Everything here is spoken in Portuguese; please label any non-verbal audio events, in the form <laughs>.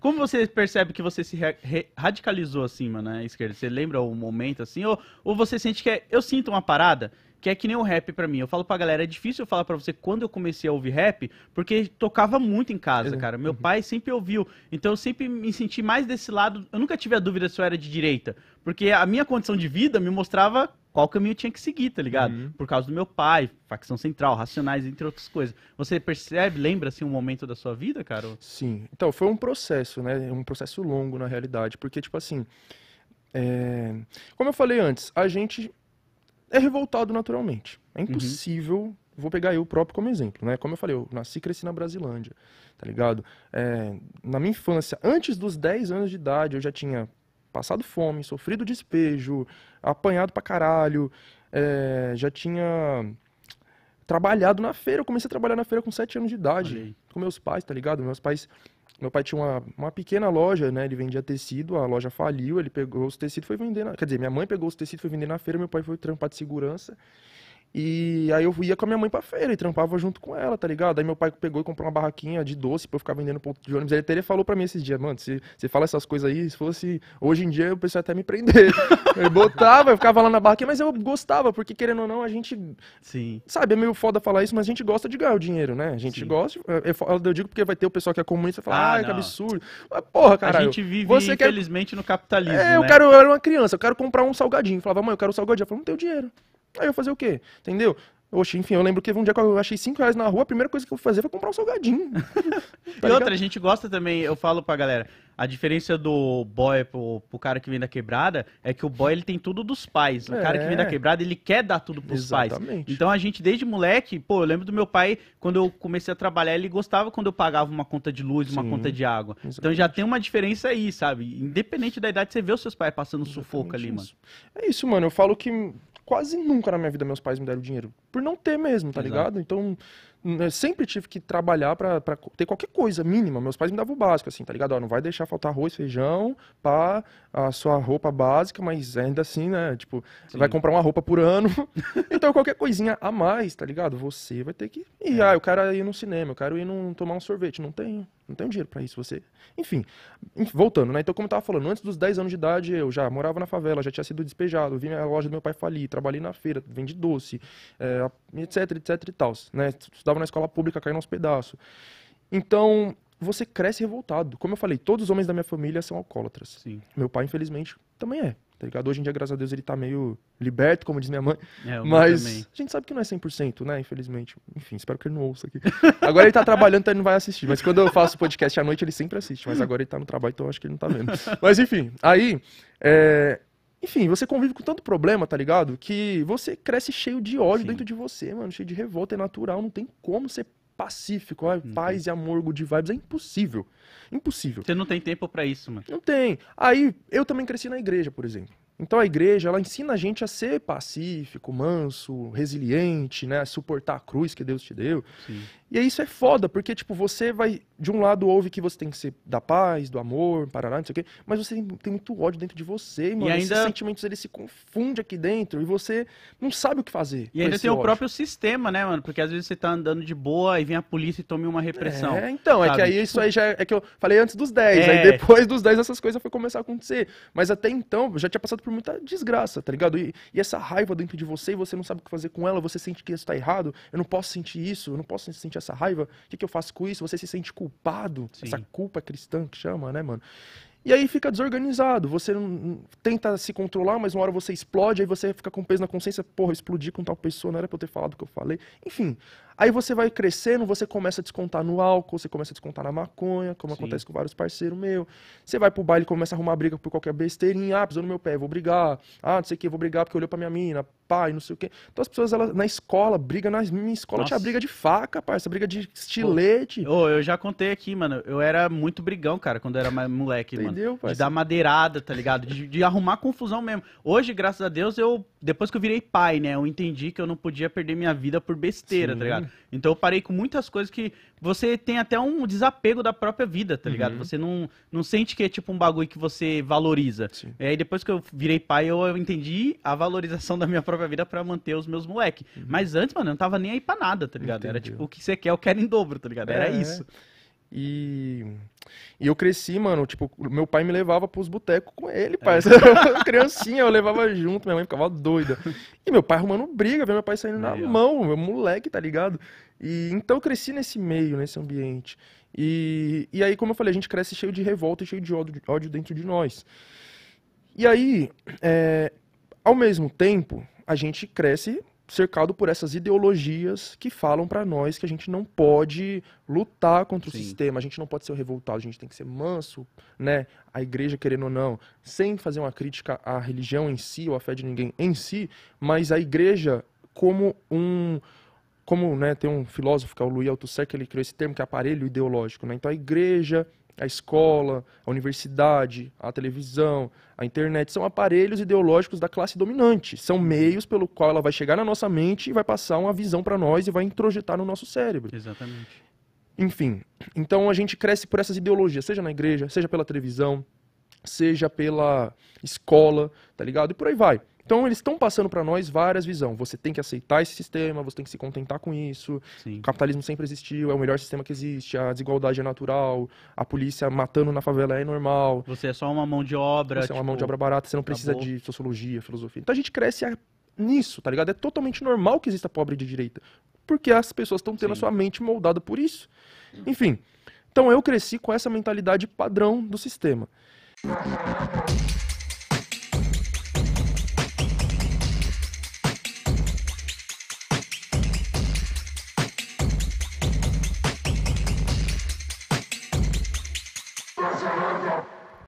Como você percebe que você se radicalizou assim, mano, na esquerda? Você lembra o momento assim? Ou, ou você sente que é, eu sinto uma parada que é que nem o rap para mim. Eu falo pra galera, é difícil eu falar pra você quando eu comecei a ouvir rap, porque tocava muito em casa, cara. Meu uhum. pai sempre ouviu. Então eu sempre me senti mais desse lado. Eu nunca tive a dúvida se eu era de direita, porque a minha condição de vida me mostrava qual caminho eu tinha que seguir, tá ligado? Uhum. Por causa do meu pai, facção central, racionais, entre outras coisas. Você percebe, lembra assim um momento da sua vida, cara? Sim. Então, foi um processo, né? Um processo longo na realidade, porque tipo assim, é... como eu falei antes, a gente é revoltado naturalmente. É uhum. impossível uhum vou pegar eu próprio como exemplo, né? Como eu falei, eu nasci e cresci na Brasilândia, tá ligado? É, na minha infância, antes dos 10 anos de idade, eu já tinha passado fome, sofrido despejo, apanhado pra caralho, é, já tinha trabalhado na feira. Eu comecei a trabalhar na feira com 7 anos de idade, com meus pais, tá ligado? Meus pais. Meu pai tinha uma, uma pequena loja, né? Ele vendia tecido, a loja faliu, ele pegou os tecidos e foi vender. Na, quer dizer, minha mãe pegou os tecidos e foi vender na feira, meu pai foi trampar de segurança. E aí eu ia com a minha mãe pra feira e trampava junto com ela, tá ligado? Aí meu pai pegou e comprou uma barraquinha de doce pra eu ficar vendendo ponto de ônibus. Ele até falou pra mim esses dias, mano, você, você fala essas coisas aí, se fosse hoje em dia o pessoal até me prender. <laughs> eu botava, eu ficava lá na barraquinha, mas eu gostava, porque querendo ou não, a gente. Sim. Sabe, é meio foda falar isso, mas a gente gosta de ganhar o dinheiro, né? A gente Sim. gosta. Eu, eu, digo porque vai ter o pessoal que é comunista e fala, ah, é que absurdo. Mas, porra, cara. A gente vive, você infelizmente, quer... no capitalismo. É, eu né? quero, eu era uma criança, eu quero comprar um salgadinho. Eu falava, mãe, eu quero um salgadinho. Eu falava, não tenho dinheiro. Aí eu fazer o quê? Entendeu? Oxe, enfim, eu lembro que um dia que eu achei 5 reais na rua, a primeira coisa que eu vou fazer foi comprar um salgadinho. <laughs> tá e outra, a gente gosta também, eu falo pra galera, a diferença do boy pro, pro, cara que vem da quebrada é que o boy ele tem tudo dos pais. O é. cara que vem da é. quebrada, ele quer dar tudo pros Exatamente. pais. Então a gente, desde moleque, pô, eu lembro do meu pai, quando eu comecei a trabalhar, ele gostava quando eu pagava uma conta de luz, Sim. uma conta de água. Exatamente. Então já tem uma diferença aí, sabe? Independente da idade, você vê os seus pais passando Exatamente sufoco ali, isso. mano. É isso, mano. Eu falo que quase nunca na minha vida meus pais me deram dinheiro. Por não ter mesmo, tá Exato. ligado? Então, eu né, sempre tive que trabalhar para ter qualquer coisa mínima. Meus pais me davam o básico, assim, tá ligado? Ó, não vai deixar faltar arroz, feijão, pá, a sua roupa básica, mas ainda assim, né? Tipo, Sim. vai comprar uma roupa por ano. <laughs> então, qualquer coisinha a mais, tá ligado? Você vai ter que ir. É. Ah, eu quero ir no cinema, eu quero ir num, tomar um sorvete. Não tenho. Não tenho dinheiro para isso. Você. Enfim, voltando, né? Então, como eu tava falando, antes dos 10 anos de idade, eu já morava na favela, já tinha sido despejado, vi a loja do meu pai falir, trabalhei na feira, vendi doce, é, etc, etc e tal. Né? Estudava na escola pública, caí nos pedaços. Então, você cresce revoltado. Como eu falei, todos os homens da minha família são alcoólatras. Sim. Meu pai, infelizmente, também é tá ligado? Hoje em dia, graças a Deus, ele tá meio liberto, como diz minha mãe. É, mas a gente sabe que não é 100%, né? Infelizmente. Enfim, espero que ele não ouça aqui. Agora ele tá trabalhando, então ele não vai assistir. Mas quando eu faço podcast à noite, ele sempre assiste. Mas agora ele tá no trabalho, então eu acho que ele não tá vendo. Mas enfim, aí. É... Enfim, você convive com tanto problema, tá ligado? Que você cresce cheio de ódio Sim. dentro de você, mano. Cheio de revolta, é natural, não tem como. Você pacífico, ó, uhum. paz e amor, good vibes. É impossível. Impossível. Você não tem tempo para isso, mano. Não tem. Aí, eu também cresci na igreja, por exemplo. Então a igreja, ela ensina a gente a ser pacífico, manso, resiliente, né, a suportar a cruz que Deus te deu. Sim. E isso é foda, porque tipo, você vai de um lado ouve que você tem que ser da paz, do amor, parará, não sei o quê, mas você tem, muito ódio dentro de você, mano, E ainda... Esses sentimentos eles se confundem aqui dentro e você não sabe o que fazer. E ainda tem ódio. o próprio sistema, né, mano? Porque às vezes você tá andando de boa e vem a polícia e toma uma repressão. É, então, sabe? é que aí tipo... isso aí já é, é que eu falei antes dos 10, é. aí depois dos 10 essas coisas foi começar a acontecer. Mas até então, já tinha passado por por muita desgraça, tá ligado? E, e, essa raiva dentro de você e você não sabe o que fazer com ela, você sente que isso tá errado, eu não posso sentir isso, eu não posso sentir essa raiva, o que, que eu faço com isso? Você se sente culpado, Sim. essa culpa cristã que chama, né, mano? E aí fica desorganizado, você não, tenta se controlar, mas uma hora você explode, aí você fica com peso na consciência, porra, eu explodi com tal pessoa, não era pra eu ter falado o que eu falei. Enfim, Aí você vai crescendo, você começa a descontar no álcool, você começa a descontar na maconha, como Sim. acontece com vários parceiros meu. Você vai pro baile, começa a arrumar briga por qualquer besteirinha. Ah, pisou no meu pé, vou brigar. Ah, não sei o que, vou brigar porque olhou pra minha mina. Pai, não sei o que. Então as pessoas, elas, na escola, briga na minha escola, Nossa. tinha briga de faca, parça, briga de estilete. Ô, oh, eu já contei aqui, mano. Eu era muito brigão, cara, quando eu era mais moleque, Entendeu, mano. Parceiro? De dar madeirada, tá ligado? De, de arrumar confusão mesmo. Hoje, graças a Deus, eu depois que eu virei pai, né, eu entendi que eu não podia perder minha vida por besteira, tá Sim. tá ligado? Então eu parei com muitas coisas que você tem até um desapego da própria vida, tá ligado? Uhum. Você não, não sente que é tipo um bagulho que você valoriza. Sim. É, e aí depois que eu virei pai, eu entendi a valorização <laughs> da minha própria vida para manter os meus moleques. Uhum. Mas antes, mano, eu não tava nem aí pra nada, tá ligado? Era tipo, o que você quer, eu quero em dobro, tá ligado? Era é, é. isso. E, e eu cresci, mano, tipo, meu pai me levava pros botecos com ele, é. parça. É. <laughs> Criancinha, eu levava junto, minha mãe ficava doida. E meu pai arrumando briga, vendo meu pai saindo na mão, meu moleque, tá ligado? E então eu cresci nesse meio, nesse ambiente. E, e aí, como eu falei, a gente cresce cheio de revolta, e cheio de ódio, ódio dentro de nós. E aí, é, ao mesmo tempo, a gente cresce cercado por essas ideologias que falam para nós que a gente não pode lutar contra Sim. o sistema, a gente não pode ser revoltado, a gente tem que ser manso, né? A igreja querendo ou não, sem fazer uma crítica à religião em si ou à fé de ninguém em si, mas a igreja como um como, né, tem um filósofo que é o Louis Althusser que ele criou esse termo que é aparelho ideológico, né? Então a igreja a escola, a universidade, a televisão, a internet são aparelhos ideológicos da classe dominante. São meios pelo qual ela vai chegar na nossa mente e vai passar uma visão para nós e vai introjetar no nosso cérebro. Exatamente. Enfim, então a gente cresce por essas ideologias, seja na igreja, seja pela televisão, seja pela escola, tá ligado? E por aí vai. Então eles estão passando para nós várias visões. Você tem que aceitar esse sistema, você tem que se contentar com isso. Sim. O capitalismo sempre existiu, é o melhor sistema que existe, a desigualdade é natural, a polícia matando na favela é normal. Você é só uma mão de obra. Você tipo, é uma mão de tipo, obra barata, você não precisa acabou. de sociologia, filosofia. Então a gente cresce nisso, tá ligado? É totalmente normal que exista pobre de direita. Porque as pessoas estão tendo Sim. a sua mente moldada por isso. Enfim. Então eu cresci com essa mentalidade padrão do sistema.